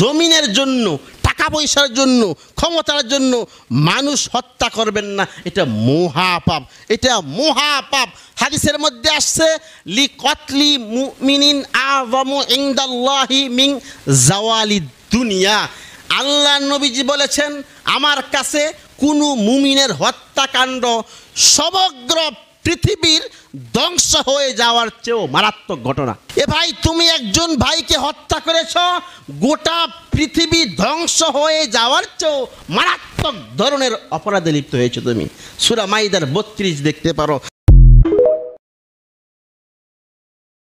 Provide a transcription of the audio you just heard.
জমিনের জন্য টাকা পয়সার জন্য ক্ষমতার জন্য মানুষ হত্যা করবেন না এটা মহাপাপ এটা মহাপাপ হাদিসের মধ্যে আসছে লি কতলি মুমিনিন মিং জাওয়ালি দুনিয়া আল্লাহ নবীজি বলেছেন আমার কাছে কোনো মুমিনের হত্যাকাণ্ড সমগ্র পৃথিবীর ধ্বংস হয়ে যাওয়ার চেয়েও মারাত্মক ঘটনা এ ভাই তুমি একজন ভাইকে হত্যা করেছ গোটা পৃথিবী ধ্বংস হয়ে যাওয়ার চেয়েও মারাত্মক ধরনের অপরাধে লিপ্ত হয়েছে তুমি সুরা মাইদার বত্রিশ দেখতে পারো